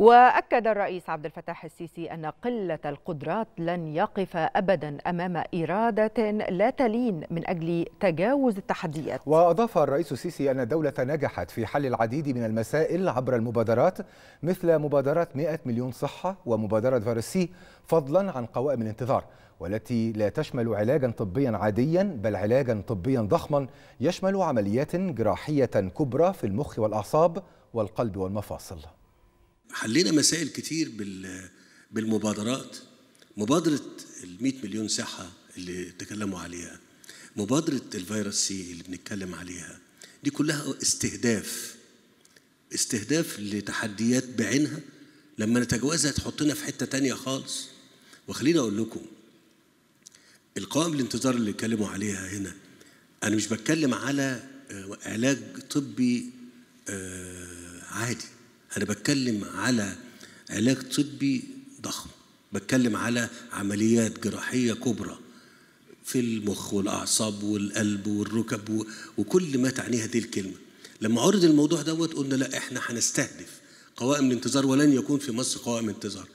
واكد الرئيس عبد الفتاح السيسي ان قله القدرات لن يقف ابدا امام اراده لا تلين من اجل تجاوز التحديات واضاف الرئيس السيسي ان الدوله نجحت في حل العديد من المسائل عبر المبادرات مثل مبادره 100 مليون صحه ومبادره فارسي فضلا عن قوائم الانتظار والتي لا تشمل علاجا طبيا عاديا بل علاجا طبيا ضخما يشمل عمليات جراحيه كبرى في المخ والاعصاب والقلب والمفاصل حلينا مسائل كتير بالمبادرات مبادرة ال 100 مليون صحة اللي تكلموا عليها مبادرة الفيروس سي اللي بنتكلم عليها دي كلها استهداف استهداف لتحديات بعينها لما نتجاوزها تحطنا في حتة تانية خالص وخليني أقول لكم القوائم الانتظار اللي اتكلموا عليها هنا أنا مش بتكلم على آه، علاج طبي آه، عادي أنا بتكلم على علاج طبي ضخم بتكلم على عمليات جراحية كبرى في المخ والأعصاب والقلب والركب وكل ما تعنيه هذه الكلمة لما عرض الموضوع دوت قلنا لا احنا هنستهدف قوائم الانتظار ولن يكون في مصر قوائم انتظار